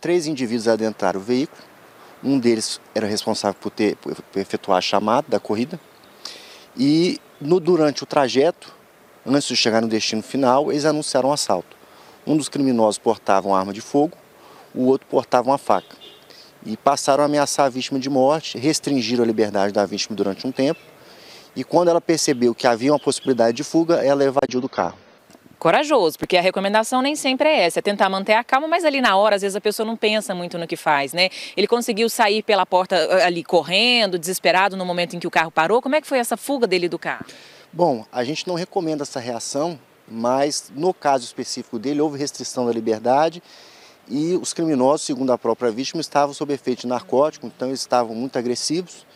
Três indivíduos adentraram o veículo, um deles era responsável por, ter, por efetuar a chamada da corrida, e no, durante o trajeto, antes de chegar no destino final, eles anunciaram um assalto. Um dos criminosos portava uma arma de fogo, o outro portava uma faca. E passaram a ameaçar a vítima de morte, restringiram a liberdade da vítima durante um tempo, e quando ela percebeu que havia uma possibilidade de fuga, ela evadiu do carro corajoso, porque a recomendação nem sempre é essa, é tentar manter a calma, mas ali na hora, às vezes a pessoa não pensa muito no que faz, né? Ele conseguiu sair pela porta ah, ali correndo, desesperado no momento em que o carro parou. Como é que foi essa fuga dele do carro? Bom, a gente não recomenda essa reação, mas no caso específico dele houve restrição da liberdade e os criminosos, segundo a própria vítima, estavam sob efeito de narcótico, então eles estavam muito agressivos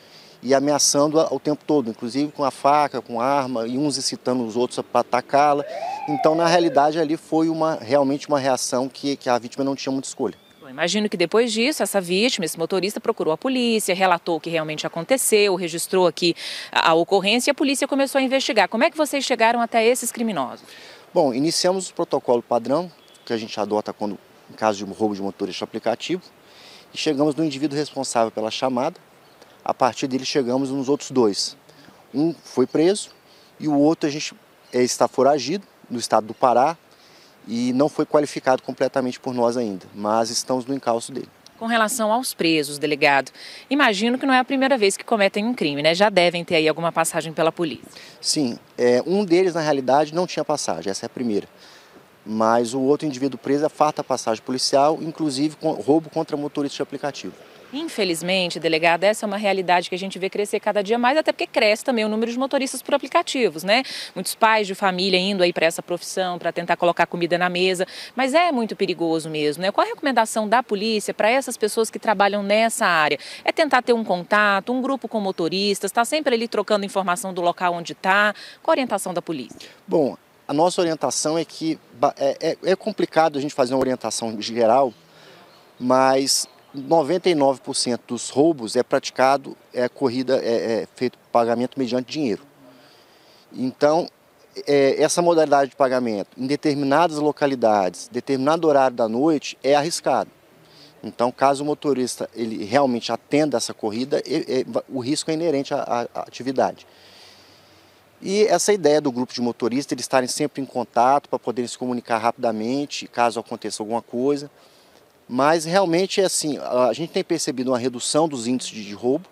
e ameaçando ao tempo todo, inclusive com a faca, com a arma e uns incitando os outros a atacá-la. Então, na realidade, ali foi uma, realmente uma reação que, que a vítima não tinha muita escolha. imagino que depois disso, essa vítima, esse motorista, procurou a polícia, relatou o que realmente aconteceu, registrou aqui a, ocorrência e a polícia começou a investigar. Como é que vocês chegaram até esses criminosos? Bom, iniciamos o protocolo padrão, que a gente adota quando em caso de roubo de motorista aplicativo, e chegamos no indivíduo responsável pela chamada. A partir dele, chegamos nos outros dois. Um foi preso e o outro a gente é, está foragido no estado do Pará e não foi qualificado completamente por nós ainda, mas estamos no encalço dele. Com relação aos presos, delegado, imagino que não é a primeira vez que cometem um crime, né? Já devem ter aí alguma passagem pela polícia. Sim, é, um deles na realidade não tinha passagem, essa é a primeira. Mas o outro indivíduo preso é farta passagem policial, inclusive com roubo contra motorista de aplicativo. Infelizmente, delegada, essa é uma realidade que a gente vê crescer cada dia mais, até porque cresce também o número de motoristas por aplicativos, né? Muitos pais de família indo aí para essa profissão, para tentar colocar comida na mesa, mas é muito perigoso mesmo, né? Qual a recomendação da polícia para essas pessoas que trabalham nessa área? É tentar ter um contato, um grupo com motoristas, estar tá sempre ali trocando informação do local onde está? Qual a orientação da polícia? Bom, a nossa orientação é que é, é, é complicado a gente fazer uma orientação geral, mas 99% dos roubos é praticado, é corrida, é, é feito pagamento mediante dinheiro. Então, é, essa modalidade de pagamento em determinadas localidades, determinado horário da noite, é arriscado. Então, caso o motorista ele realmente atenda essa corrida, é, é, o risco é inerente à, à, atividade. E essa ideia do grupo de motoristas, eles estarem sempre em contato para poderem se comunicar rapidamente, caso aconteça alguma coisa. Mas realmente é assim, a gente tem percebido uma redução dos índices de roubo,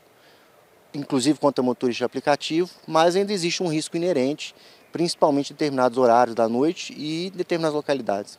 inclusive quanto a motorista de aplicativo, mas ainda existe um risco inerente, principalmente em determinados horários da noite e em determinadas localidades.